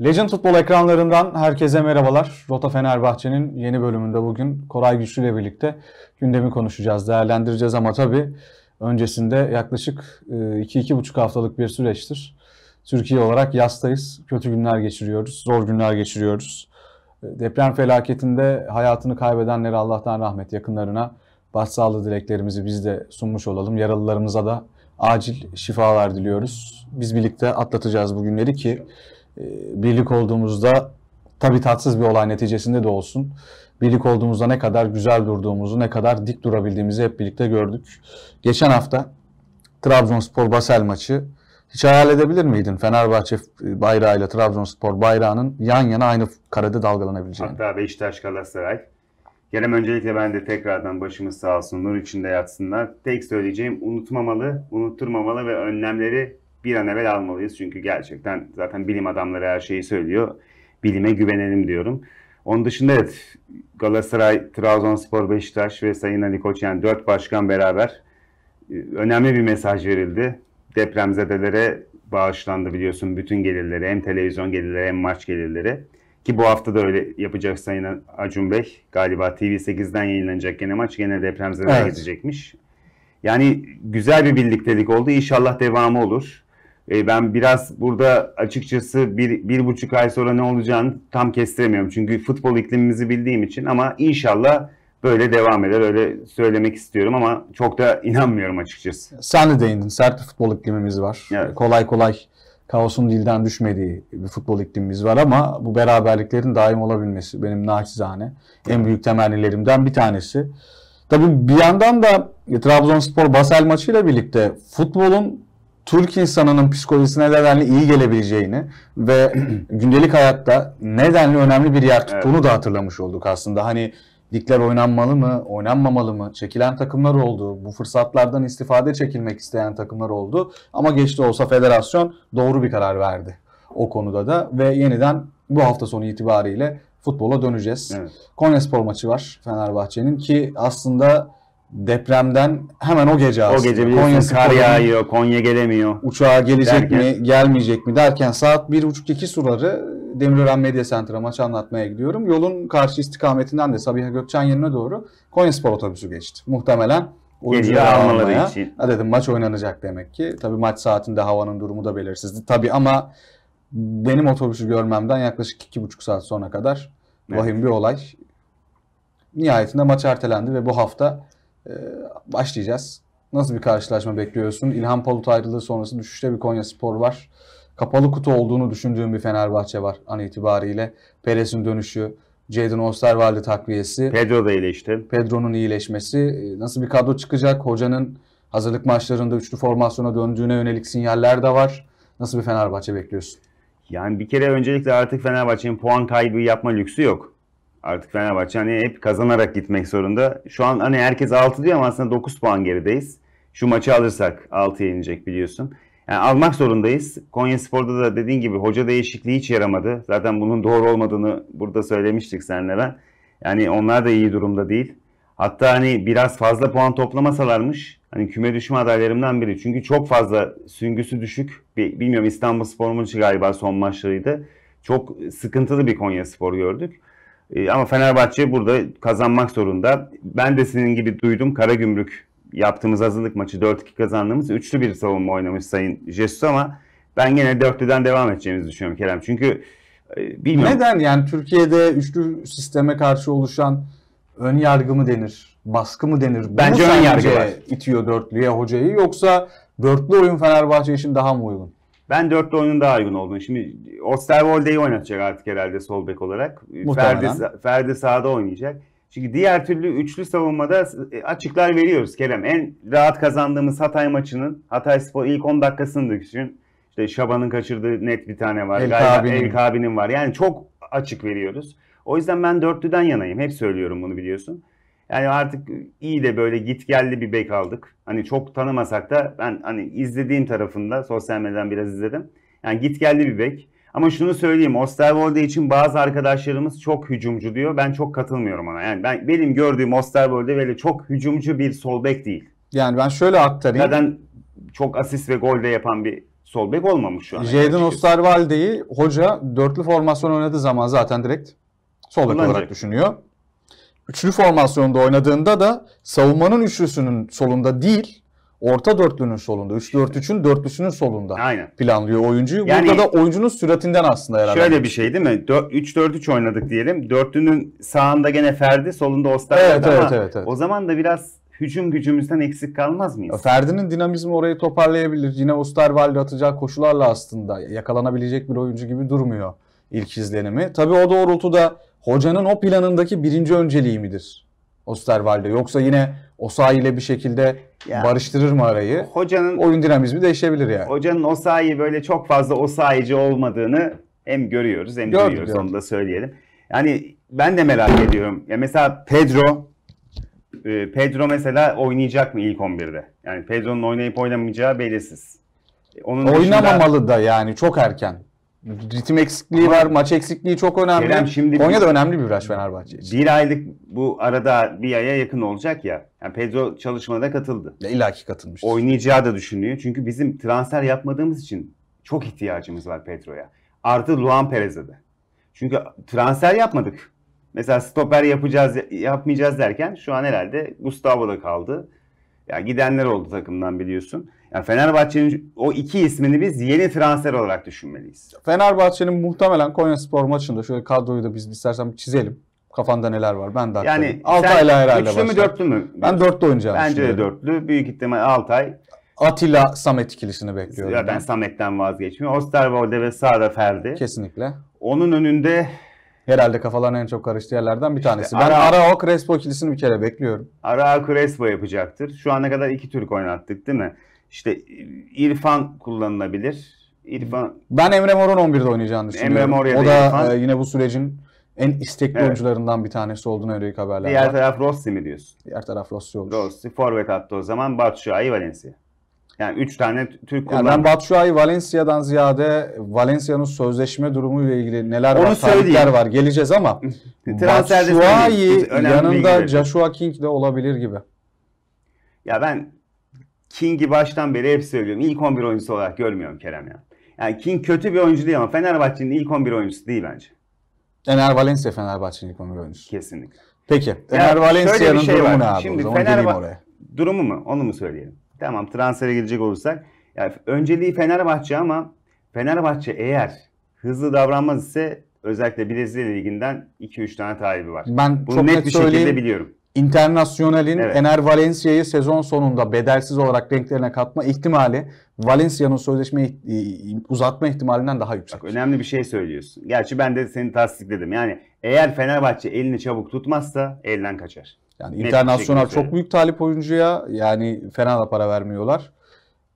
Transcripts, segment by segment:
Legend Futbol ekranlarından herkese merhabalar. Rota Fenerbahçe'nin yeni bölümünde bugün Koray Güçlü ile birlikte gündemi konuşacağız, değerlendireceğiz ama tabii öncesinde yaklaşık 2-2,5 e, haftalık bir süreçtir. Türkiye olarak yastayız, kötü günler geçiriyoruz, zor günler geçiriyoruz. E, deprem felaketinde hayatını kaybedenlere Allah'tan rahmet yakınlarına başsağlığı dileklerimizi biz de sunmuş olalım. Yaralılarımıza da acil şifalar diliyoruz. Biz birlikte atlatacağız bu günleri ki ee, birlik olduğumuzda tabii tatsız bir olay neticesinde de olsun birlik olduğumuzda ne kadar güzel durduğumuzu, ne kadar dik durabildiğimizi hep birlikte gördük. Geçen hafta Trabzonspor Basel maçı hiç hayal edebilir miydin Fenerbahçe bayrağıyla Trabzonspor bayrağının yan yana aynı karede dalgalanabileceğini? Hatta Beşiktaş Galatasaray. Gelem öncelikle ben de tekrardan başımız sağ olsun nur içinde yatsınlar. Tek söyleyeceğim unutmamalı, unutturmamalı ve önlemleri bir an evvel almalıyız. Çünkü gerçekten zaten bilim adamları her şeyi söylüyor. Bilime güvenelim diyorum. Onun dışında evet Galatasaray, Trabzonspor, Beşiktaş ve Sayın Ali Koç yani dört başkan beraber e, önemli bir mesaj verildi. Depremzedelere bağışlandı biliyorsun bütün gelirleri hem televizyon gelirleri hem maç gelirleri. Ki bu hafta da öyle yapacak Sayın Acun Bey. Galiba TV8'den yayınlanacak gene maç gene depremzedelere evet. gidecekmiş. Yani güzel bir birliktelik oldu. İnşallah devamı olur. E, ben biraz burada açıkçası bir, bir buçuk ay sonra ne olacağını tam kestiremiyorum. Çünkü futbol iklimimizi bildiğim için ama inşallah böyle devam eder. Öyle söylemek istiyorum ama çok da inanmıyorum açıkçası. Sen de değindin. Sert bir futbol iklimimiz var. Evet. Kolay kolay kaosun dilden düşmediği bir futbol iklimimiz var ama bu beraberliklerin daim olabilmesi benim naçizane en büyük temennilerimden bir tanesi. Tabii bir yandan da Trabzonspor Basel maçıyla birlikte futbolun Türk insanının psikolojisine nedenli iyi gelebileceğini ve gündelik hayatta nedenli önemli bir yer tuttuğunu evet. da hatırlamış olduk aslında. Hani ligler oynanmalı mı, oynanmamalı mı? Çekilen takımlar oldu. Bu fırsatlardan istifade çekilmek isteyen takımlar oldu. Ama geçti olsa federasyon doğru bir karar verdi o konuda da ve yeniden bu hafta sonu itibariyle futbola döneceğiz. Evet. Konyaspor maçı var Fenerbahçe'nin ki aslında depremden hemen o gece aslında. O gece Konya kar yağıyor, Konya gelemiyor. Uçağa gelecek derken. mi, gelmeyecek mi derken saat 1.30-2 suları Demirören Medya Center'a maçı anlatmaya gidiyorum. Yolun karşı istikametinden de Sabiha Gökçen yerine doğru Konya Spor otobüsü geçti. Muhtemelen oyuncuları almaları almaya. için. Ha dedim maç oynanacak demek ki. Tabii maç saatinde havanın durumu da belirsizdi. Tabii ama benim otobüsü görmemden yaklaşık iki buçuk saat sonra kadar evet. vahim bir olay. Nihayetinde maç ertelendi ve bu hafta ee, başlayacağız. Nasıl bir karşılaşma bekliyorsun? İlhan Palut ayrılığı sonrası düşüşte bir Konya Spor var. Kapalı kutu olduğunu düşündüğüm bir Fenerbahçe var an itibariyle. Perez'in dönüşü, Jadon Osterwalde takviyesi. Pedro da iyileşti. Pedro'nun iyileşmesi. Ee, nasıl bir kadro çıkacak? Hocanın hazırlık maçlarında üçlü formasyona döndüğüne yönelik sinyaller de var. Nasıl bir Fenerbahçe bekliyorsun? Yani bir kere öncelikle artık Fenerbahçe'nin puan kaybı yapma lüksü yok. Artık Fenerbahçe hani hep kazanarak gitmek zorunda. Şu an hani herkes 6 diyor ama aslında 9 puan gerideyiz. Şu maçı alırsak 6'ya inecek biliyorsun. Yani almak zorundayız. Konya Spor'da da dediğin gibi hoca değişikliği hiç yaramadı. Zaten bunun doğru olmadığını burada söylemiştik seninle ben. Yani onlar da iyi durumda değil. Hatta hani biraz fazla puan toplamasalarmış hani küme düşme adaylarımdan biri. Çünkü çok fazla süngüsü düşük. Bilmiyorum İstanbul Spor maçı galiba son maçlarıydı. Çok sıkıntılı bir Konya Spor gördük. E, ama Fenerbahçe burada kazanmak zorunda. Ben de senin gibi duydum Karagümrük yaptığımız hazırlık maçı 4-2 kazandığımız üçlü bir savunma oynamış Sayın Jesus ama ben gene dörtlüden devam edeceğimizi düşünüyorum Kerem. Çünkü e, bilmiyorum. Neden yani Türkiye'de üçlü sisteme karşı oluşan ön yargı mı denir, baskı mı denir? Bunu Bence ön yargı var. itiyor dörtlüye hocayı yoksa dörtlü oyun Fenerbahçe için daha mı uygun? Ben dörtlü oyunun daha uygun olduğunu. Şimdi Osterwolde'yi oynatacak artık herhalde sol bek olarak. Muhtemelen. Ferdi, Ferdi sağda oynayacak. Çünkü diğer türlü üçlü savunmada e, açıklar veriyoruz Kerem. En rahat kazandığımız Hatay maçının Hatay Spor ilk 10 dakikasını düşün. İşte Şaban'ın kaçırdığı net bir tane var. El Kabi'nin var. Yani çok açık veriyoruz. O yüzden ben dörtlüden yanayım. Hep söylüyorum bunu biliyorsun. Yani artık iyi de böyle git geldi bir bek aldık. Hani çok tanımasak da ben hani izlediğim tarafında sosyal medyadan biraz izledim. Yani git geldi bir bek. Ama şunu söyleyeyim Osterwolde için bazı arkadaşlarımız çok hücumcu diyor. Ben çok katılmıyorum ona. Yani ben benim gördüğüm Osterwolde böyle çok hücumcu bir sol bek değil. Yani ben şöyle aktarayım. Neden çok asist ve gol de yapan bir sol bek olmamış şu an. Jadon Osterwalde'yi hoca dörtlü formasyon oynadığı zaman zaten direkt sol bek olarak düşünüyor üçlü formasyonda oynadığında da savunmanın üçlüsünün solunda değil orta dörtlünün solunda. 3-4-3'ün dörtlüsünün solunda Aynen. planlıyor oyuncuyu. Yani, Burada da oyuncunun süratinden aslında herhalde. Şöyle bir şey değil mi? 3-4-3 oynadık diyelim. Dörtlünün sağında gene Ferdi, solunda Oster. Evet, evet, evet, evet. O zaman da biraz hücum gücümüzden eksik kalmaz mıyız? Ferdi'nin dinamizmi orayı toparlayabilir. Yine Osterwald'e atacağı koşullarla aslında yakalanabilecek bir oyuncu gibi durmuyor ilk izlenimi. Tabii o doğrultuda hocanın o planındaki birinci önceliği midir Osterwalde? Yoksa yine Osayi ile bir şekilde yani, barıştırır mı arayı? Hocanın oyun dinamizmi değişebilir yani. Hocanın o Osayi böyle çok fazla o Osayici olmadığını hem görüyoruz hem gördüm, duyuyoruz gördüm. onu da söyleyelim. Yani ben de merak ediyorum. Ya mesela Pedro e, Pedro mesela oynayacak mı ilk 11'de? Yani Pedro'nun oynayıp oynamayacağı belirsiz. Onun Oynamamalı dışında... da yani çok erken ritim eksikliği var, maç eksikliği çok önemli. Kerem şimdi Konya'da biz, önemli bir viraj Fenerbahçe için. Bir aylık bu arada bir aya yakın olacak ya. Yani Pedro çalışmada katıldı. Ya İlla ki katılmış. Oynayacağı da düşünüyor. Çünkü bizim transfer yapmadığımız için çok ihtiyacımız var Pedro'ya. Artı Luan Perez'e de. Çünkü transfer yapmadık. Mesela stoper yapacağız yapmayacağız derken şu an herhalde Gustavo da kaldı. Ya yani gidenler oldu takımdan biliyorsun. Yani Fenerbahçe'nin o iki ismini biz yeni transfer olarak düşünmeliyiz. Fenerbahçe'nin muhtemelen Konya Spor maçında şöyle kadroyu da biz istersen çizelim. Kafanda neler var? Ben de Yani Altay'la herhalde Üçlü mü dörtlü mü? Ben dörtlü oynayacağım. Bence de dörtlü. Büyük ihtimal Altay. Atilla Samet ikilisini bekliyorum. Ya ben Samet'ten vazgeçmiyorum. Osterwolde ve Sara Ferdi. Kesinlikle. Onun önünde Herhalde kafaların en çok karıştığı yerlerden bir tanesi. ben Ara- Arao Crespo ikilisini bir kere bekliyorum. Araujo Crespo yapacaktır. Şu ana kadar iki Türk oynattık değil mi? İşte e, İrfan kullanılabilir. İrfan Ben Emre Mor'un 11'de oynayacağını düşünüyorum. Emre Mor ya da O da e, İrfan. e, yine bu sürecin en istekli Evet. oyuncularından bir tanesi olduğunu yönelik haberler Diğer var. taraf Rossi mi diyorsun? Diğer taraf Rossi olur. Rossi forvet attı o zaman Batshuayi Valencia. Yani 3 tane t- Türk Yani ben Batshuayi Valencia'dan ziyade Valencia'nın sözleşme durumuyla ilgili neler Onu var, söyleyeyim. tarihler var geleceğiz ama Batshuayi yanında Joshua King de olabilir gibi. Ya ben King'i baştan beri hep söylüyorum. İlk 11 oyuncusu olarak görmüyorum Kerem ya. Yani King kötü bir oyuncu değil ama Fenerbahçe'nin ilk 11 oyuncusu değil bence. Ener Valencia Fenerbahçe'nin ilk 11 oyuncusu. Kesinlikle. Peki. Yani Ener Valencia'nın şey durumu var. ne abi? Şimdi Fenerbahçe durumu mu? Onu mu söyleyelim? Tamam transfere gidecek olursak. Yani önceliği Fenerbahçe ama Fenerbahçe eğer hızlı davranmaz ise özellikle Brezilya Ligi'nden 2-3 tane talibi var. Ben Bunu çok net, net bir şekilde biliyorum. Internasyonel'in evet. Ener Valencia'yı sezon sonunda bedelsiz olarak renklerine katma ihtimali Valencia'nın sözleşme uzatma ihtimalinden daha yüksek. Bak, önemli bir şey söylüyorsun. Gerçi ben de seni tasdikledim. Yani eğer Fenerbahçe elini çabuk tutmazsa elden kaçar. Yani internasyonel çok büyük talip oyuncuya yani fena da para vermiyorlar.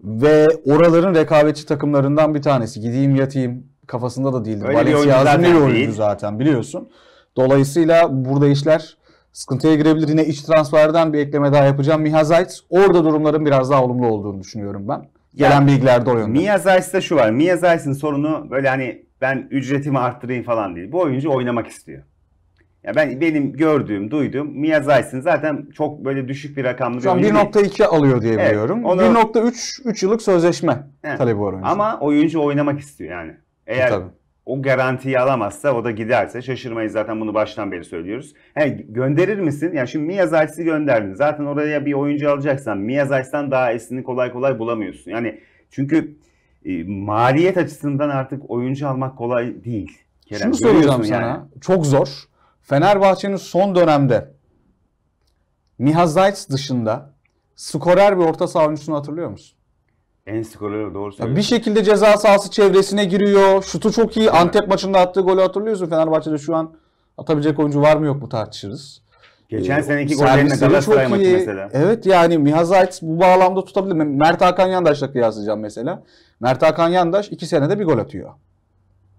Ve oraların rekabetçi takımlarından bir tanesi. Gideyim yatayım kafasında da değildi. Öyle Valencia bir oyuncu zaten biliyorsun. Dolayısıyla burada işler sıkıntıya girebilir. Yine iç transferden bir ekleme daha yapacağım. Miha Zayt orada durumların biraz daha olumlu olduğunu düşünüyorum ben. Gelen yani, bilgilerde o yönde. Mia Zayt'ta şu var. Mia Zayt'in sorunu böyle hani ben ücretimi arttırayım falan değil. Bu oyuncu oynamak istiyor. Ya ben benim gördüğüm, duyduğum Mia Zayt'sin zaten çok böyle düşük bir rakamlı Şu bir oyuncu. 1.2 alıyor diye evet, biliyorum. Onu... 1.3 3 yıllık sözleşme evet. talebi var oyuncu. Ama oyuncu oynamak istiyor yani. E, Eğer tabii o garantiyi alamazsa o da giderse şaşırmayız zaten bunu baştan beri söylüyoruz. Yani gönderir misin? Yani şimdi Miyazaki'si gönderdin. Zaten oraya bir oyuncu alacaksan Miyazaki'den daha esini kolay kolay bulamıyorsun. Yani çünkü e, maliyet açısından artık oyuncu almak kolay değil. Kerem, Şunu soracağım yani. sana. Çok zor. Fenerbahçe'nin son dönemde Mihazayts dışında skorer bir orta saha hatırlıyor musun? En skorer doğru söylüyorsun. Bir şekilde ceza sahası çevresine giriyor. Şutu çok iyi. Antep maçında attığı golü hatırlıyorsun. Fenerbahçe'de şu an atabilecek oyuncu var mı yok mu tartışırız. Geçen ee, seneki gollerine Galatasaray maçı iyi. mesela. Evet yani Mihazayt bu bağlamda tutabilir. Mert Hakan Yandaş'la kıyaslayacağım mesela. Mert Hakan Yandaş 2 senede bir gol atıyor.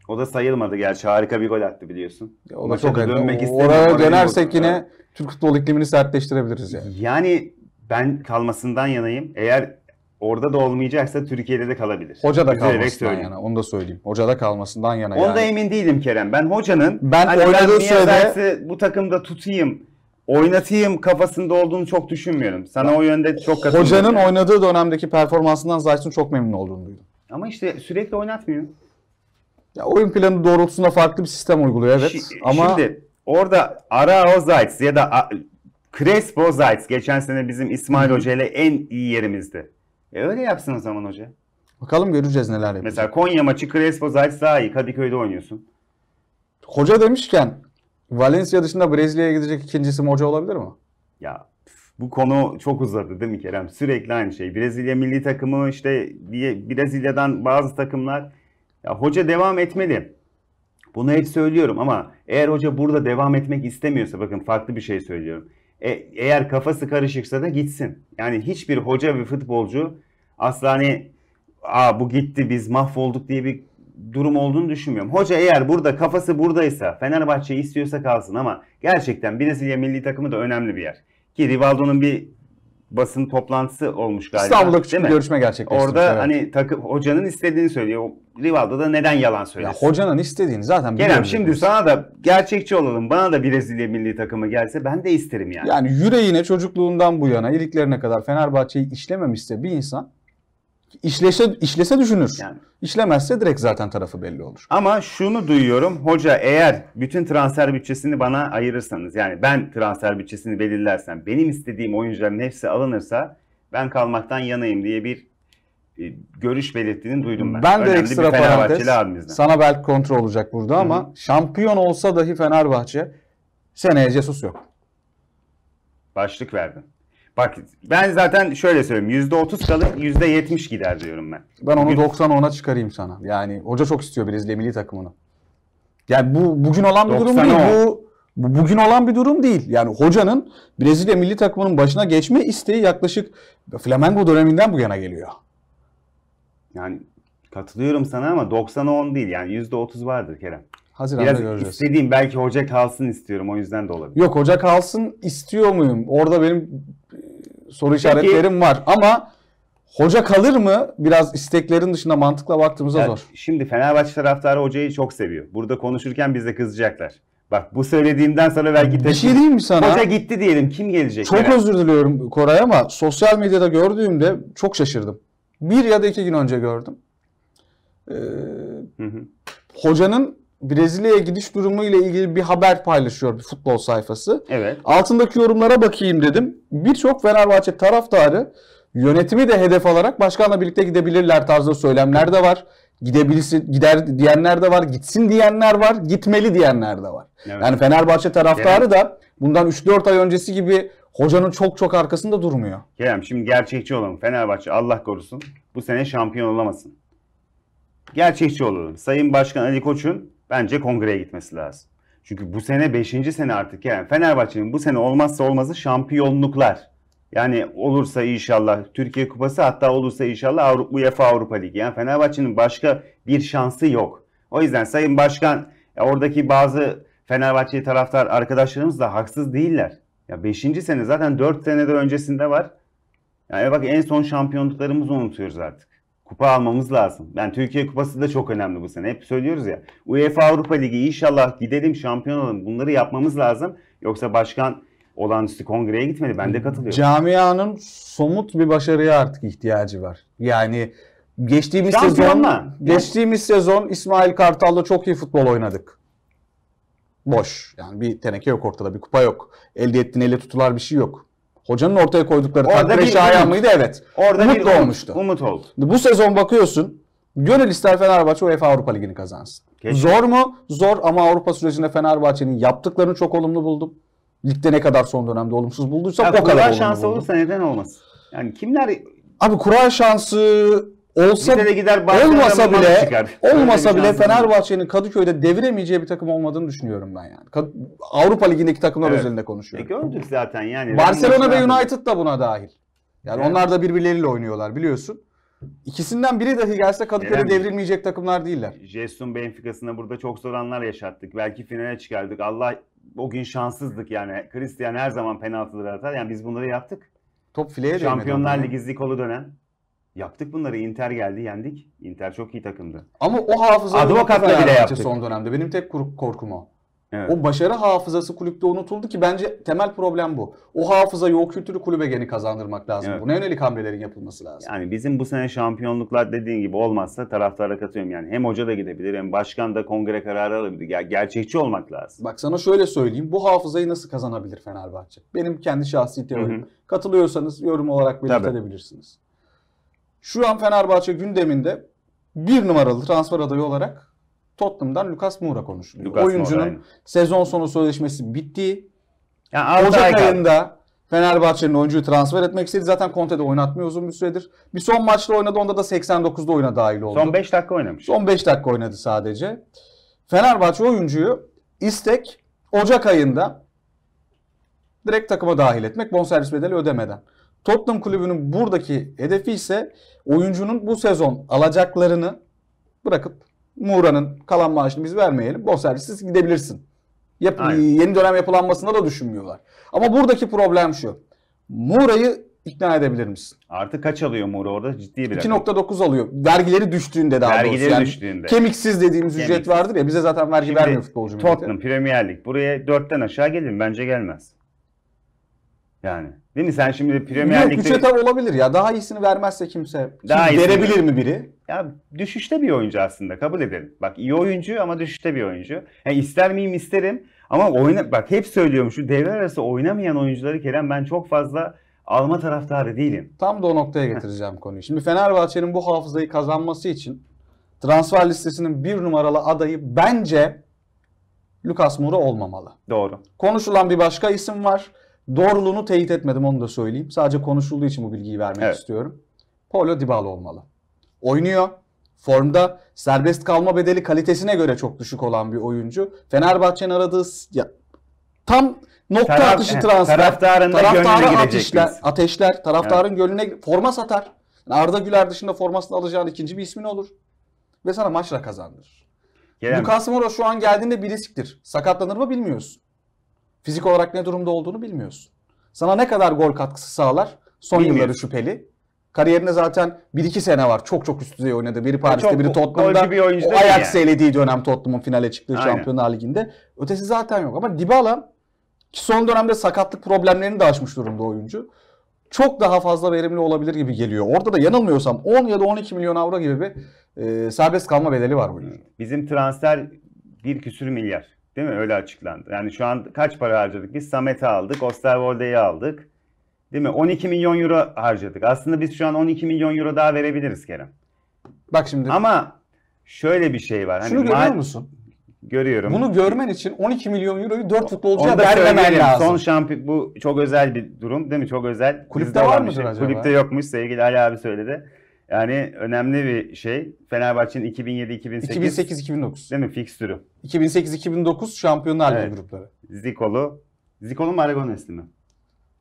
O da sayılmadı gerçi. Harika bir gol attı biliyorsun. o da çok da dönmek o, Oraya dönersek yine Türk futbol iklimini sertleştirebiliriz yani. Yani ben kalmasından yanayım. Eğer Orada da olmayacaksa Türkiye'de de kalabilir. Hoca da Üzülerek kalmasından söyleyeyim. yana onu da söyleyeyim. Hoca da kalmasından yana Onda yani. emin değilim Kerem. Ben hocanın ben hani oynadığı sürede bu takımda tutayım, oynatayım kafasında olduğunu çok düşünmüyorum. Sana o yönde çok katılıyorum. Hocanın yani. oynadığı dönemdeki performansından Zayt'ın çok memnun olduğunu duydum. Ama işte sürekli oynatmıyor. Ya oyun planı doğrultusunda farklı bir sistem uyguluyor evet. Ş- ama şimdi orada Ara Zayt ya da A- Crespo Zayt geçen sene bizim İsmail Hoca ile en iyi yerimizdi. E öyle yapsın o zaman hoca. Bakalım göreceğiz neler yapacak. Mesela Konya maçı Crespo Zayt daha iyi. Kadıköy'de oynuyorsun. Hoca demişken Valencia dışında Brezilya'ya gidecek ikincisi hoca olabilir mi? Ya bu konu çok uzadı değil mi Kerem? Sürekli aynı şey. Brezilya milli takımı işte diye Brezilya'dan bazı takımlar ya hoca devam etmeli. Bunu hep söylüyorum ama eğer hoca burada devam etmek istemiyorsa bakın farklı bir şey söylüyorum. E, eğer kafası karışıksa da gitsin. Yani hiçbir hoca ve futbolcu asla hani Aa, bu gitti biz mahvolduk diye bir durum olduğunu düşünmüyorum. Hoca eğer burada kafası buradaysa Fenerbahçe istiyorsa kalsın ama gerçekten Brezilya milli takımı da önemli bir yer. Ki Rivaldo'nun bir basın toplantısı olmuş galiba. İstanbul'da küçük bir görüşme gerçekleşti. Orada evet. hani takım hocanın istediğini söylüyor. Rivaldo da neden yalan söylesin? Ya hocanın istediğini zaten Kerem şimdi sana da gerçekçi olalım. Bana da Brezilya milli takımı gelse ben de isterim yani. Yani yüreğine çocukluğundan bu yana iliklerine kadar Fenerbahçe'yi işlememişse bir insan İşlese, işlese düşünür. Yani. İşlemezse direkt zaten tarafı belli olur. Ama şunu duyuyorum. Hoca eğer bütün transfer bütçesini bana ayırırsanız yani ben transfer bütçesini belirlersem benim istediğim oyuncuların hepsi alınırsa ben kalmaktan yanayım diye bir e, görüş belirttiğini duydum ben. Ben de Önemli ekstra parantez. Sana belki kontrol olacak burada Hı-hı. ama şampiyon olsa dahi Fenerbahçe seneye Jesus yok. Başlık verdim. Bak ben zaten şöyle söyleyeyim. %30 kalır, %70 gider diyorum ben. Ben onu bugün... 90 ona çıkarayım sana. Yani hoca çok istiyor Brezilya milli takımını. Yani bu bugün olan bir durum değil. Bu, bu bugün olan bir durum değil. Yani hocanın Brezilya milli takımının başına geçme isteği yaklaşık Flamengo döneminden bu yana geliyor. Yani katılıyorum sana ama 90'a 10 değil. Yani %30 vardır Kerem. Haziran'da Biraz göreceğiz. İstediğim belki hoca kalsın istiyorum o yüzden de olabilir. Yok hoca kalsın istiyor muyum? Orada benim soru Peki. işaretlerim var ama hoca kalır mı? Biraz isteklerin dışında mantıkla baktığımızda zor. Şimdi Fenerbahçe taraftarı hocayı çok seviyor. Burada konuşurken bize kızacaklar. Bak bu söylediğimden sonra belki tepki... Bir şey diyeyim mi sana? Hoca gitti diyelim. Kim gelecek? Çok yani? özür diliyorum Koray ama sosyal medyada gördüğümde çok şaşırdım. Bir ya da iki gün önce gördüm. Ee, hı hı. Hocanın Brezilya'ya gidiş durumu ile ilgili bir haber paylaşıyor bir futbol sayfası. Evet. Altındaki yorumlara bakayım dedim. Birçok Fenerbahçe taraftarı yönetimi de hedef alarak başkanla birlikte gidebilirler tarzda söylemler de var. Gidebilsin gider diyenler de var, gitsin diyenler var, gitmeli diyenler de var. Evet. Yani Fenerbahçe taraftarı evet. da bundan 3-4 ay öncesi gibi hocanın çok çok arkasında durmuyor. Kerem şimdi gerçekçi olalım. Fenerbahçe Allah korusun bu sene şampiyon olamasın. Gerçekçi olalım. Sayın Başkan Ali Koç'un bence kongreye gitmesi lazım. Çünkü bu sene 5. sene artık yani Fenerbahçe'nin bu sene olmazsa olmazı şampiyonluklar. Yani olursa inşallah Türkiye Kupası hatta olursa inşallah Avrupa, UEFA Avrupa Ligi. Yani Fenerbahçe'nin başka bir şansı yok. O yüzden Sayın Başkan oradaki bazı Fenerbahçe taraftar arkadaşlarımız da haksız değiller. Ya 5. sene zaten 4 senede öncesinde var. Yani bak en son şampiyonluklarımızı unutuyoruz artık kupa almamız lazım. Yani Türkiye Kupası da çok önemli bu sene. Hep söylüyoruz ya. UEFA Avrupa Ligi inşallah gidelim şampiyon olalım. Bunları yapmamız lazım. Yoksa başkan olağanüstü kongreye gitmedi. Ben de katılıyorum. Camianın somut bir başarıya artık ihtiyacı var. Yani geçtiğimiz Şampiyon sezon geçtiğimiz sezon İsmail Kartal'la çok iyi futbol oynadık. Boş. Yani bir teneke yok ortada, bir kupa yok. Elde ettiğin elle tutular bir şey yok. Hocanın ortaya koydukları orada takdire şayan mıydı? Evet. Orada umut bir olmuştu. Umut oldu. Bu sezon bakıyorsun gönül ister Fenerbahçe UEFA Avrupa Ligi'ni kazansın. Kesin. Zor mu? Zor ama Avrupa sürecinde Fenerbahçe'nin yaptıklarını çok olumlu buldum. Ligde ne kadar son dönemde olumsuz bulduysam ya, o kadar olumlu şansı olursa neden olmaz? Yani kimler... Abi kura şansı olsa Gide gider olmasa bile çıkar. olmasa bile Fenerbahçe'nin Kadıköy'de deviremeyeceği bir takım olmadığını düşünüyorum ben yani. Kad- Avrupa Ligi'ndeki takımlar evet. özelinde konuşuyorum. E gördük zaten yani. Barcelona ve United da buna dahil. Yani evet. onlar da birbirleriyle oynuyorlar biliyorsun. İkisinden biri dahi gelse Kadıköy'de Neden? devrilmeyecek takımlar değiller. Jesun Benfica'sına burada çok zor anlar yaşattık. Belki finale çıkardık. Allah o gün şanssızdık yani. Christian her zaman penaltıları atar. Yani biz bunları yaptık. Top fileye Şampiyonlar Ligi kolu dönem. Yaptık bunları. Inter geldi, yendik. Inter çok iyi takımdı. Ama o hafıza Advokatla bile yaptık. Son dönemde benim tek korkum o. Evet. O başarı hafızası kulüpte unutuldu ki bence temel problem bu. O hafıza yok kültürü kulübe gene kazandırmak lazım. Evet. Buna yönelik hamlelerin yapılması lazım. Yani bizim bu sene şampiyonluklar dediğin gibi olmazsa taraftara katıyorum. Yani hem hoca da gidebilir hem başkan da kongre kararı alabilir. Ya gerçekçi olmak lazım. Bak sana şöyle söyleyeyim. Bu hafızayı nasıl kazanabilir Fenerbahçe? Benim kendi şahsi teorim. Hı hı. Katılıyorsanız yorum olarak belirtebilirsiniz. Tabii. Şu an Fenerbahçe gündeminde bir numaralı transfer adayı olarak Tottenham'dan Lucas Moura konuşuluyor. Lucas Oyuncunun Moura, sezon sonu sözleşmesi bitti. Yani Ocak ayında Fenerbahçe'nin oyuncuyu transfer etmek istedi. Zaten Conte de oynatmıyor uzun bir süredir. Bir son maçta oynadı. Onda da 89'da oyuna dahil oldu. Son 5 dakika oynamış. Son 5 dakika oynadı sadece. Fenerbahçe oyuncuyu istek Ocak ayında direkt takıma dahil etmek bonservis bedeli ödemeden. Tottenham kulübünün buradaki hedefi ise oyuncunun bu sezon alacaklarını bırakıp Muğra'nın kalan maaşını biz vermeyelim. siz gidebilirsin. Yap Aynen. yeni dönem yapılanmasında da düşünmüyorlar. Ama buradaki problem şu. Muğra'yı ikna edebilir misin? Artık kaç alıyor Muğra orada? Ciddi bir 2.9 alıyor. Vergileri düştüğünde daha Vergileri doğrusu. Yani düştüğünde. Kemiksiz dediğimiz Kemiksiz. ücret vardır ya. Bize zaten vergi Şimdi, vermiyor futbolcu. Tottenham, Premier Lig. Buraya 4'ten aşağı gelir Bence gelmez. Yani değil mi sen şimdi Premier Lig'de... Yok 3'e olabilir ya daha iyisini vermezse kimse. Daha şimdi iyisini... verebilir mi biri? Ya düşüşte bir oyuncu aslında kabul edelim. Bak iyi oyuncu ama düşüşte bir oyuncu. Yani ister miyim isterim ama oyna... bak hep söylüyorum şu devre arası oynamayan oyuncuları Kerem ben çok fazla alma taraftarı değilim. Tam da o noktaya getireceğim konuyu. Şimdi Fenerbahçe'nin bu hafızayı kazanması için transfer listesinin bir numaralı adayı bence Lucas Moura olmamalı. Doğru. Konuşulan bir başka isim var. Doğruluğunu teyit etmedim onu da söyleyeyim. Sadece konuşulduğu için bu bilgiyi vermek evet. istiyorum. Paulo Dybala olmalı. Oynuyor. Formda serbest kalma bedeli kalitesine göre çok düşük olan bir oyuncu. Fenerbahçe'nin aradığı ya, tam nokta Taraf, atışı transfer. Taraftarın gönlüne ateşler, ateşler, taraftarın evet. gönlüne forma satar. Arda Güler dışında formasını alacağın ikinci bir ismin olur. Ve sana maçla kazandırır. Gelen... Lucas Moura şu an geldiğinde bir risktir. Sakatlanır mı bilmiyorsun. Fizik olarak ne durumda olduğunu bilmiyorsun. Sana ne kadar gol katkısı sağlar? Son Bilmiyorum. yılları şüpheli. Kariyerinde zaten 1-2 sene var. Çok çok üst düzey oynadı. Biri Paris'te, biri Tottenham'da. Bir o Ajax elediği dönem Tottenham'ın finale çıktığı Aynen. Şampiyonlar Ligi'nde. Ötesi zaten yok. Ama Dybala son dönemde sakatlık problemlerini de aşmış durumda oyuncu. Çok daha fazla verimli olabilir gibi geliyor. Orada da yanılmıyorsam 10 ya da 12 milyon avro gibi bir e, serbest kalma bedeli var bu. Bizim transfer bir küsür milyar. Değil mi? Öyle açıklandı. Yani şu an kaç para harcadık? Biz Samet'i aldık, Osterwolde'yi aldık. Değil mi? 12 milyon euro harcadık. Aslında biz şu an 12 milyon euro daha verebiliriz Kerem. Bak şimdi. Ama şöyle bir şey var. Hani Şunu görüyor musun? Görüyorum. Bunu görmen için 12 milyon euroyu 4 futbolcuya vermemen lazım. Son şampiyon bu çok özel bir durum değil mi? Çok özel. Kulüpte Bizde var mıdır şey. acaba? Kulüpte yokmuş sevgili Ali abi söyledi. Yani önemli bir şey. Fenerbahçe'nin 2007-2008 2008-2009. Değil mi? Fikstürü. 2008-2009 Şampiyonlar Ligi evet. grupları. Zikolu. Zikolu mu Aragones'li mi?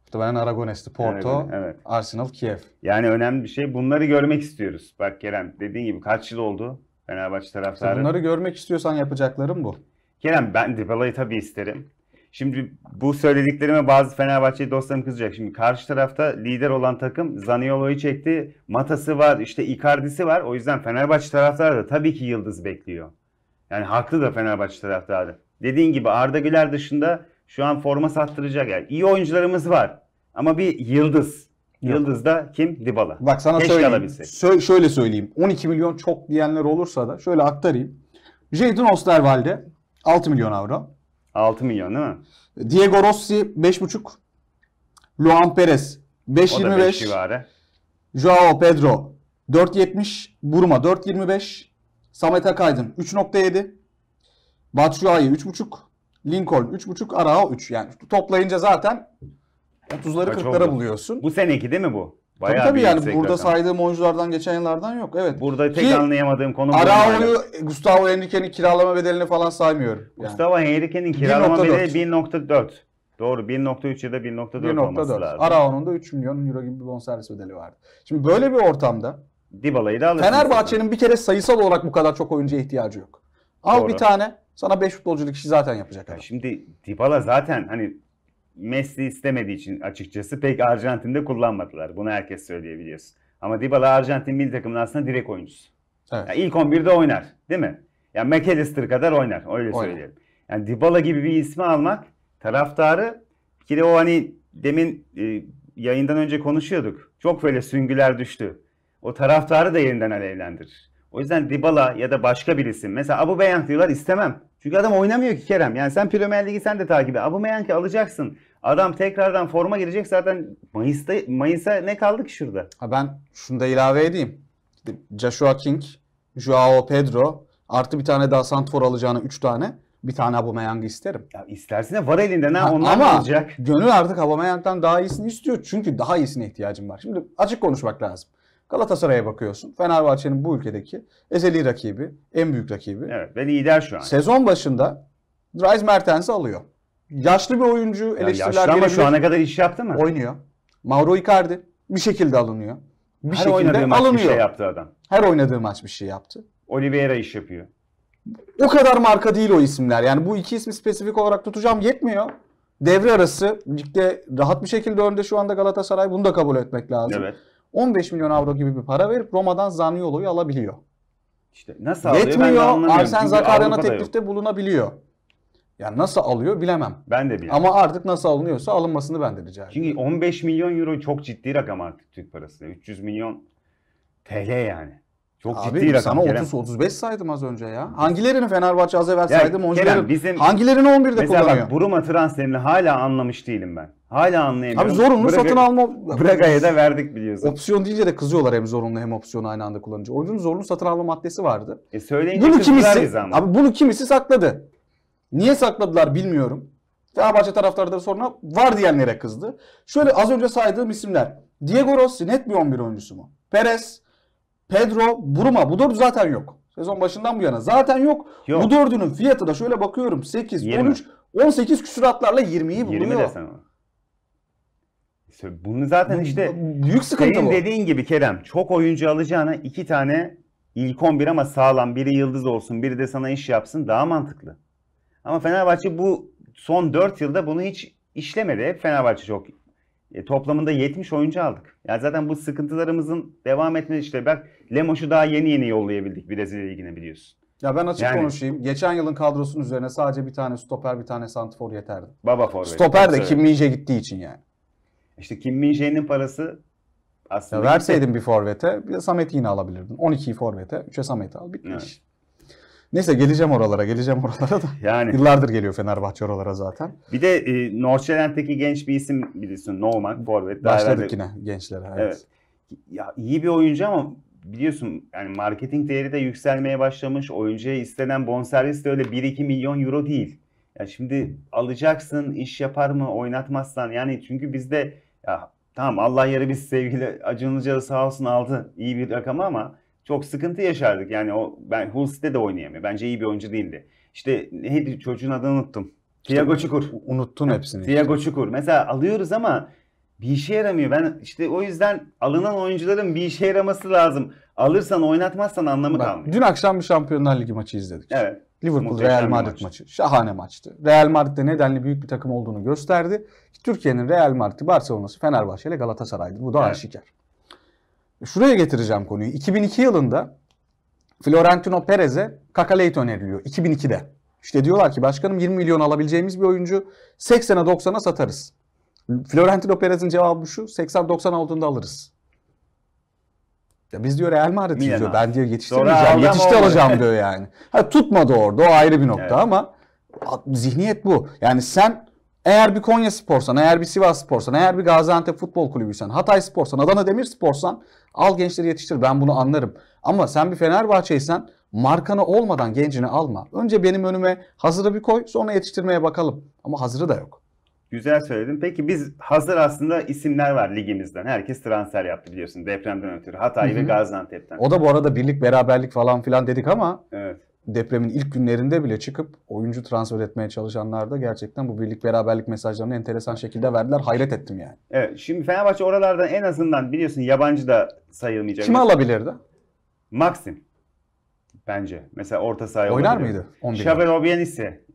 Muhtemelen Aragones'ti. Porto, Aragon, evet. Arsenal, Kiev. Yani önemli bir şey. Bunları görmek istiyoruz. Bak Kerem dediğin gibi kaç yıl oldu Fenerbahçe taraftarı? bunları görmek istiyorsan yapacaklarım bu. Kerem ben Dybala'yı tabii isterim. Şimdi bu söylediklerime bazı Fenerbahçe dostlarım kızacak. Şimdi karşı tarafta lider olan takım Zaniolo'yu çekti. Matası var, işte Icardi'si var. O yüzden Fenerbahçe taraftarı da tabii ki yıldız bekliyor. Yani haklı da Fenerbahçe taraftarı. Dediğin gibi Arda Güler dışında şu an forma sattıracak yani. iyi oyuncularımız var. Ama bir yıldız. Yıldız da kim? Dybala. Bak sana Keşke söyleyeyim. Sö- şöyle söyleyeyim. 12 milyon çok diyenler olursa da şöyle aktarayım. Jadon Osterwalde 6 milyon avro. 6 milyon değil mi? Diego Rossi 5,5. Luan Perez 5,25. civarı. Joao Pedro 4,70. Burma 4,25. Samet Akaydın 3,7. Batshuayi 3,5. Lincoln 3,5. Arao 3. Yani toplayınca zaten 30'ları 40'lara buluyorsun. Bu seneki değil mi bu? Bayağı tabii tabii yani burada rakam. saydığım oyunculardan geçen yıllardan yok. Evet. Burada tek Ki, anlayamadığım konu Arao'yu Gustavo Henrique'nin kiralama bedelini falan saymıyorum. Yani. Gustavo Henrique'nin kiralama 1. bedeli 1.4. Doğru 1.3 ya da 1.4 olması lazım. Arao'nun da 3 milyon euro gibi bir bonservis bedeli vardı. Şimdi böyle bir ortamda Dybala'yı da alırsın. Fenerbahçe'nin bir kere sayısal olarak bu kadar çok oyuncuya ihtiyacı yok. Al Doğru. bir tane sana 5 futbolculuk işi zaten yapacak Ya şimdi Dybala zaten hani Messi istemediği için açıkçası pek Arjantin'de kullanmadılar. Bunu herkes söyleyebiliyoruz. Ama Dybala Arjantin milli takımının aslında direkt oyuncusu. Evet. Yani ilk 11'de oynar değil mi? Yani McAllister kadar oynar öyle oynar. söyleyelim. Yani Dybala gibi bir ismi almak taraftarı ki de o hani demin e, yayından önce konuşuyorduk. Çok böyle süngüler düştü. O taraftarı da yerinden alevlendirir. O yüzden Dybala ya da başka bir isim. Mesela Abu Beyan diyorlar istemem. Çünkü adam oynamıyor ki Kerem. Yani sen Premier Ligi sen de takip et. Aubameyang'ı alacaksın. Adam tekrardan forma girecek zaten Mayıs'ta Mayıs'a ne kaldı ki şurada? Ha ben şunu da ilave edeyim. Joshua King, Joao Pedro artı bir tane daha Santfor alacağını 3 tane bir tane Aubameyang'ı isterim. Ya istersin de var elinde ne onlar ama olacak. gönül artık Aubameyang'dan daha iyisini istiyor. Çünkü daha iyisine ihtiyacım var. Şimdi açık konuşmak lazım. Galatasaray'a bakıyorsun. Fenerbahçe'nin bu ülkedeki ezeli rakibi, en büyük rakibi. Evet ve lider şu an. Sezon başında Dries Mertens'i alıyor. Yaşlı bir oyuncu ya yaşlı ama şu ana kadar iş yaptı mı? Oynuyor. Mauro Icardi bir şekilde alınıyor. Bir Her şekilde oynadığı alınıyor. maç bir şey yaptı adam. Her oynadığı maç bir şey yaptı. Oliveira iş yapıyor. O kadar marka değil o isimler. Yani bu iki ismi spesifik olarak tutacağım yetmiyor. Devre arası ligde rahat bir şekilde önde şu anda Galatasaray. Bunu da kabul etmek lazım. Evet. 15 milyon avro gibi bir para verip Roma'dan Zaniolo'yu alabiliyor. İşte nasıl alıyor Yetmiyor, ben anlamıyorum. Arsen Zakarya'na teklifte bulunabiliyor. Yani nasıl alıyor bilemem. Ben de bilemem. Ama artık nasıl alınıyorsa alınmasını ben de rica ediyorum. Çünkü 15 milyon euro çok ciddi rakam artık Türk parası. 300 milyon TL yani. Çok Abi, ciddi rakam. Sana 30-35 saydım az önce ya. Hangilerini Fenerbahçe az evvel ya, saydım? Kerem, bizim, hangilerini 11'de mesela kullanıyor? Mesela Buruma transferini hala anlamış değilim ben. Hala anlayamıyorum. Abi zorunlu Braga, satın alma... Braga'ya da verdik biliyorsun. Opsiyon deyince de kızıyorlar hem zorunlu hem opsiyonu aynı anda kullanınca. Oyuncunun zorunlu satın alma maddesi vardı. E söyleyin bunu kimisi, ama. Abi bunu kimisi sakladı. Niye sakladılar bilmiyorum. Fenerbahçe taraftarları da sonra var diyenlere kızdı. Şöyle az önce saydığım isimler. Diego Rossi net bir 11 oyuncusu mu? Perez, Pedro, Buruma, bu dördü zaten yok. Sezon başından bu yana zaten yok. yok. Bu dördünün fiyatı da şöyle bakıyorum 8, 20. 13, 18 küsuratlarla 20'yi buluyor. 20 desene. Bunu zaten işte büyük sıkıntı senin bu. dediğin gibi Kerem çok oyuncu alacağına iki tane ilk 11 ama sağlam biri yıldız olsun biri de sana iş yapsın daha mantıklı. Ama Fenerbahçe bu son 4 yılda bunu hiç işlemedi. Hep Fenerbahçe çok e, toplamında 70 oyuncu aldık. Yani zaten bu sıkıntılarımızın devam etmesi işte bak Lemos'u daha yeni yeni yollayabildik Brezilya ligine biliyorsun. Ya ben açık yani, konuşayım. Geçen yılın kadrosunun üzerine sadece bir tane stoper, bir tane santifor yeterdi. Baba forvet. Stoper de Kim Minje gittiği için yani. İşte Kim Minje'nin parası aslında... Ya verseydin bir forvete, bir de Samet'i yine alabilirdin. 12'yi forvete, 3'e Samet'i al. Bitmiş. Evet. Neyse geleceğim oralara, geleceğim oralara da. Yani. Yıllardır geliyor Fenerbahçe oralara zaten. Bir de e, Nordsjælland'deki genç bir isim biliyorsun Norman, Forvet. Başladık yine gençlere. Evet. evet. Ya, iyi bir oyuncu ama biliyorsun yani marketing değeri de yükselmeye başlamış. Oyuncuya istenen bonservis de öyle 1-2 milyon euro değil. Ya şimdi alacaksın, iş yapar mı, oynatmazsan. Yani çünkü bizde ya tamam Allah yeri biz sevgili Acun sağ olsun aldı iyi bir rakam ama çok sıkıntı yaşardık. Yani o ben Hull Huls'te de oynayamıyor. Bence iyi bir oyuncu değildi. İşte neydi çocuğun adını unuttum. Thiago işte, Çukur. Unuttun hepsini. Thiago işte. Çukur. Mesela alıyoruz ama bir işe yaramıyor. Ben işte o yüzden alınan oyuncuların bir işe yaraması lazım. Alırsan oynatmazsan anlamı ben, kalmıyor. Dün akşam bir Şampiyonlar Ligi maçı izledik. Evet. Liverpool Real Madrid maç. maçı. Şahane maçtı. Real Madrid de nedenli büyük bir takım olduğunu gösterdi. Türkiye'nin Real Madrid'i, Barcelona'sı, Fenerbahçe ile Galatasaray'dı. Bu da evet. aşikar. Şuraya getireceğim konuyu. 2002 yılında Florentino Perez'e Kakaleit öneriliyor. 2002'de. İşte diyorlar ki başkanım 20 milyon alabileceğimiz bir oyuncu 80'e 90'a satarız. Florentino Perez'in cevabı şu 80-90 altında alırız. Ya biz diyor Real Madrid diyor. Abi. Ben diyor yetiştirmeyeceğim. Yetişti alacağım diyor yani. Ha, tutmadı orada o ayrı bir nokta evet. ama zihniyet bu. Yani sen eğer bir Konya Spor'san, eğer bir Sivas Spor'san, eğer bir Gaziantep Futbol Kulübü'ysen, Hatay Spor'san, Adana Demir Spor'san al gençleri yetiştir ben bunu anlarım. Ama sen bir Fenerbahçe'ysen markanı olmadan gencini alma. Önce benim önüme hazırı bir koy sonra yetiştirmeye bakalım. Ama hazırı da yok. Güzel söyledin. Peki biz hazır aslında isimler var ligimizden. Herkes transfer yaptı biliyorsun depremden ötürü. Hatay Hı-hı. ve Gaziantep'ten. O da bu arada birlik beraberlik falan filan dedik ama evet depremin ilk günlerinde bile çıkıp oyuncu transfer etmeye çalışanlar da gerçekten bu birlik beraberlik mesajlarını enteresan şekilde verdiler. Hayret ettim yani. Evet şimdi Fenerbahçe oralardan en azından biliyorsun yabancı da sayılmayacak. Kimi alabilirdi? Maxim. Bence. Mesela orta sahaya Oynar olabilir. mıydı? Şaber Obyanisi.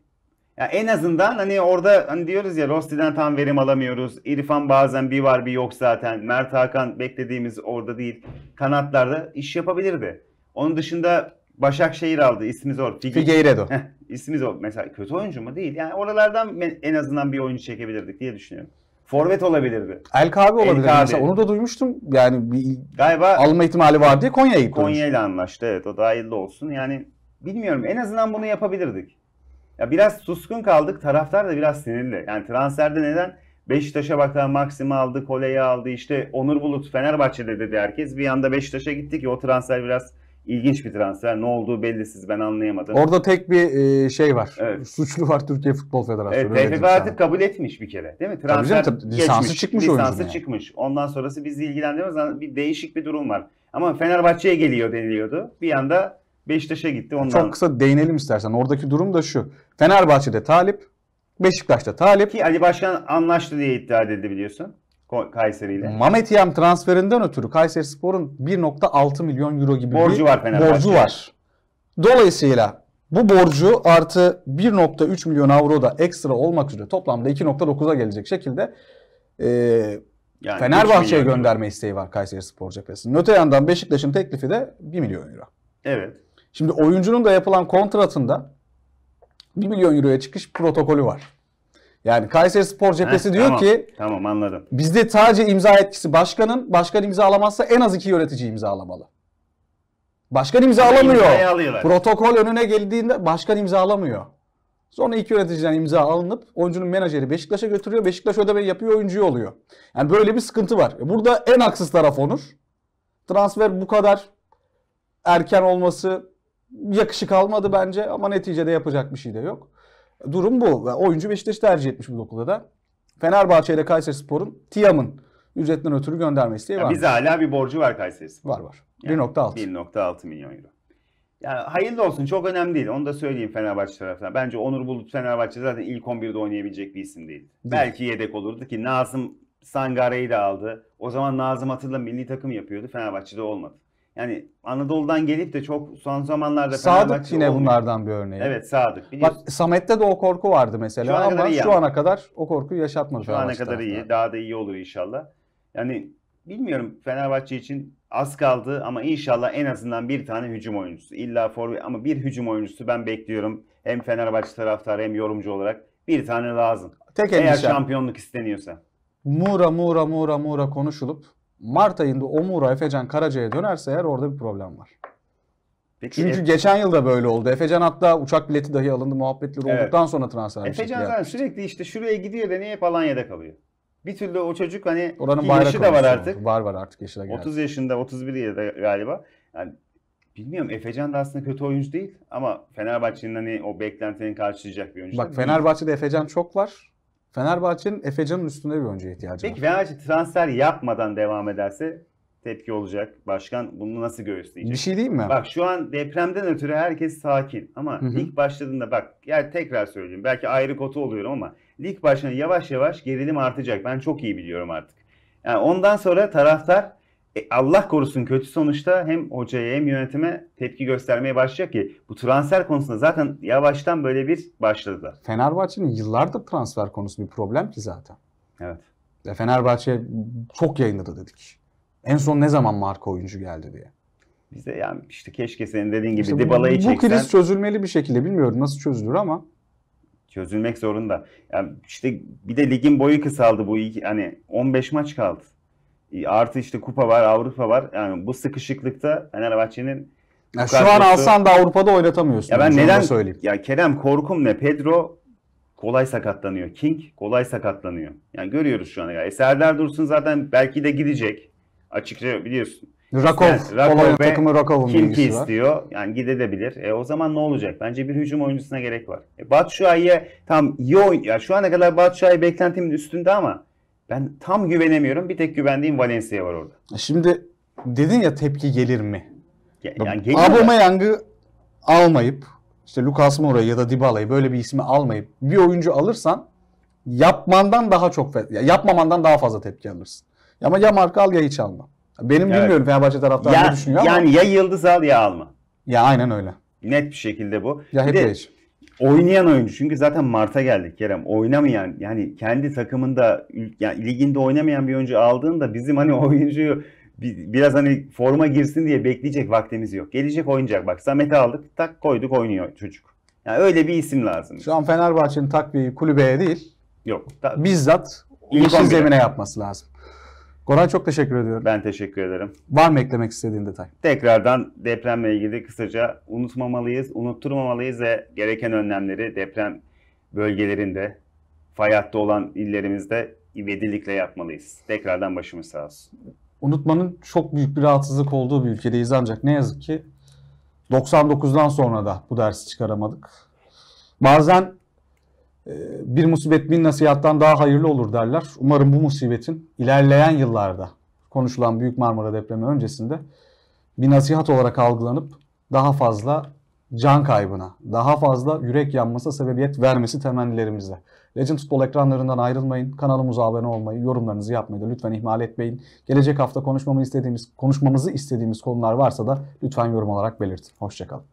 Ya en azından hani orada hani diyoruz ya Rosti'den tam verim alamıyoruz. İrfan bazen bir var bir yok zaten. Mert Hakan beklediğimiz orada değil. Kanatlarda iş yapabilirdi. Onun dışında Başakşehir aldı. İsmi zor. Figi... Figueiredo. Heh, zor. Mesela kötü oyuncu mu? Değil. Yani oralardan en azından bir oyuncu çekebilirdik diye düşünüyorum. Forvet olabilirdi. Elkabi olabilir. El mesela onu da duymuştum. Yani bir Galiba alma ihtimali var diye Konya'ya gitti. Konya ile anlaştı. Evet o da hayırlı olsun. Yani bilmiyorum en azından bunu yapabilirdik. Ya biraz suskun kaldık. Taraftar da biraz sinirli. Yani transferde neden Beşiktaş'a baktılar Maksim'i aldı, Kole'yi aldı. İşte Onur Bulut Fenerbahçe'de dedi herkes. Bir anda Beşiktaş'a gittik ki o transfer biraz İlginç bir transfer. Ne olduğu bellisiz ben anlayamadım. Orada tek bir e, şey var. Evet. Suçlu var Türkiye Futbol Federasyonu. Evet, TFF artık kabul etmiş bir kere. Değil mi? Transfer tabii canım, tabii. Lisansı geçmiş, çıkmış lisansı yani. Ondan sonrası bizi ilgilendirmez. Hani bir değişik bir durum var. Ama Fenerbahçe'ye geliyor deniliyordu. Bir anda Beşiktaş'a gitti. Ondan... Çok kısa değinelim istersen. Oradaki durum da şu. Fenerbahçe'de talip, Beşiktaş'ta talip. Ki Ali Başkan anlaştı diye iddia edildi biliyorsun. Kayseri ile. Mametiyem transferinden ötürü Kayseri Spor'un 1.6 milyon euro gibi borcu bir var borcu var. Dolayısıyla bu borcu artı 1.3 milyon avro da ekstra olmak üzere toplamda 2.9'a gelecek şekilde e, yani Fenerbahçe'ye gönderme euro. isteği var Kayseri Spor cephesinin. Öte yandan Beşiktaş'ın teklifi de 1 milyon euro. Evet. Şimdi oyuncunun da yapılan kontratında 1 milyon euroya çıkış protokolü var. Yani Kayseri Spor Cephesi Heh, diyor tamam, ki Tamam anladım. Bizde sadece imza etkisi başkanın. Başkan imzalamazsa en az iki yönetici imzalamalı. Başkan imzalamıyor. Protokol önüne geldiğinde başkan imzalamıyor. Sonra iki yöneticiden imza alınıp oyuncunun menajeri Beşiktaş'a götürüyor. Beşiktaş ödemeyi yapıyor, oyuncuyu oluyor. Yani böyle bir sıkıntı var. E burada en haksız taraf Onur. Transfer bu kadar erken olması yakışık almadı bence ama neticede yapacak bir şey de yok. Durum bu. Ve oyuncu Beşiktaş'ı tercih etmiş bu noktada da. Fenerbahçe ile Kayserispor'un Tiam'ın ücretinden ötürü göndermesi diye var. Biz hala bir borcu var Kayserispor. Var var. Yani 1.6. 1.6 milyon euro. Ya hayırlı olsun çok önemli değil. Onu da söyleyeyim Fenerbahçe tarafına. Bence Onur Bulut Fenerbahçe zaten ilk 11'de oynayabilecek bir isim değildi. Değil. Belki yedek olurdu ki Nazım Sangare'yi de aldı. O zaman Nazım Atıl'la milli takım yapıyordu. Fenerbahçe'de olmadı. Yani Anadolu'dan gelip de çok son zamanlarda Sadık yine olmuyor. bunlardan bir örneği. Evet Sadık. Bak Samet'te de o korku vardı mesela şu ama şu ana kadar o korkuyu yaşatmadı. Şu ana kadar iyi. Daha da iyi olur inşallah. Yani bilmiyorum Fenerbahçe için az kaldı ama inşallah en azından bir tane hücum oyuncusu. İlla for ama bir hücum oyuncusu ben bekliyorum. Hem Fenerbahçe taraftarı hem yorumcu olarak bir tane lazım. Tek Eğer endişem. şampiyonluk isteniyorsa. Muğra Muğra Muğra Muğra konuşulup Mart ayında Omura Efecan Karaca'ya dönerse eğer orada bir problem var. Peki, Çünkü Efe... geçen yıl da böyle oldu. Efecan hatta uçak bileti dahi alındı muhabbetleri evet. olduktan sonra transfer Efecan zaten yaptı. sürekli işte şuraya gidiyor da niye hep Alanya'da kalıyor. Bir türlü o çocuk hani Oranın yaşı da var artık. Var var artık yaşına geldi. 30 yaşında 31 yaşında galiba. Yani bilmiyorum Efecan da aslında kötü oyuncu değil ama Fenerbahçe'nin hani o beklentilerini karşılayacak bir oyuncu. Bak Fenerbahçe'de Efecan çok var Fenerbahçe'nin Efecan'ın üstünde bir oyuncuya ihtiyacı Peki, var. Peki Fenerbahçe transfer yapmadan devam ederse tepki olacak. Başkan bunu nasıl göğüsleyecek? Bir şey değil mi? Bak şu an depremden ötürü herkes sakin ama Hı-hı. ilk başladığında bak yani tekrar söyleyeyim. Belki ayrı kotu oluyorum ama lig başına yavaş yavaş gerilim artacak. Ben çok iyi biliyorum artık. Yani ondan sonra taraftar e, Allah korusun kötü sonuçta hem hocaya hem yönetime tepki göstermeye başlayacak ki bu transfer konusunda zaten yavaştan böyle bir başladılar. Fenerbahçe'nin yıllardır transfer konusu bir problem ki zaten. Evet. E, Fenerbahçe çok yayınladı dedik. En son ne zaman marka oyuncu geldi diye. Bize yani işte keşke senin dediğin gibi işte Dybala'yı çeksen. Bu kriz çözülmeli bir şekilde bilmiyorum nasıl çözülür ama çözülmek zorunda. Yani işte bir de ligin boyu kısaldı bu iki, hani 15 maç kaldı. E, artı işte kupa var, Avrupa var. Yani bu sıkışıklıkta Fenerbahçe'nin yani şu an alsan da Avrupa'da oynatamıyorsun. Ya ben neden söyleyeyim? Ya Kerem korkum ne? Pedro kolay sakatlanıyor. King kolay sakatlanıyor. Yani görüyoruz şu an ya. E Serdar Dursun zaten belki de gidecek. Açıkça biliyorsun. Rakov, Rakov Polonya takımı Rakov'un Kimki istiyor. Var. Yani gidebilir. E, o zaman ne olacak? Bence bir hücum oyuncusuna gerek var. E, Batshuayi'ye tam iyi oyun... Ya şu ana kadar Batshuayi beklentimin üstünde ama ben tam güvenemiyorum. Bir tek güvendiğim Valencia var orada. E şimdi dedin ya tepki gelir mi? Ya, yani Aubameyang'ı almayıp işte Lucas Moura'yı ya da Dybala'yı böyle bir ismi almayıp bir oyuncu alırsan yapmandan daha çok yapmamandan daha fazla tepki alırsın. Ama ya marka al ya hiç alma. Benim evet. bilmiyorum Fenerbahçe taraftarı ne düşünüyor yani ama. Yani ya yıldız al ya alma. Ya aynen öyle. Net bir şekilde bu. Ya bir hep de, oynayan oyuncu çünkü zaten Mart'a geldik Kerem. Oynamayan yani kendi takımında yani liginde oynamayan bir oyuncu aldığında bizim hani oyuncuyu biraz hani forma girsin diye bekleyecek vaktimiz yok. Gelecek oynayacak bak Samet'i aldık tak koyduk oynuyor çocuk. Yani öyle bir isim lazım. Şu an Fenerbahçe'nin takviyeyi kulübeye değil. Yok. Bizzat ilk zemine yapması lazım. Koray çok teşekkür ediyorum. Ben teşekkür ederim. Var mı eklemek istediğin detay? Tekrardan depremle ilgili kısaca unutmamalıyız, unutturmamalıyız ve gereken önlemleri deprem bölgelerinde, fayatta olan illerimizde ivedilikle yapmalıyız. Tekrardan başımız sağ olsun. Unutmanın çok büyük bir rahatsızlık olduğu bir ülkedeyiz ancak ne yazık ki 99'dan sonra da bu dersi çıkaramadık. Bazen ee, bir musibet bin nasihattan daha hayırlı olur derler. Umarım bu musibetin ilerleyen yıllarda konuşulan Büyük Marmara depremi öncesinde bir nasihat olarak algılanıp daha fazla can kaybına, daha fazla yürek yanmasına sebebiyet vermesi temennilerimizle. Legend Futbol ekranlarından ayrılmayın. Kanalımıza abone olmayı, yorumlarınızı yapmayı da lütfen ihmal etmeyin. Gelecek hafta konuşmamı istediğimiz, konuşmamızı istediğimiz konular varsa da lütfen yorum olarak belirtin. Hoşçakalın.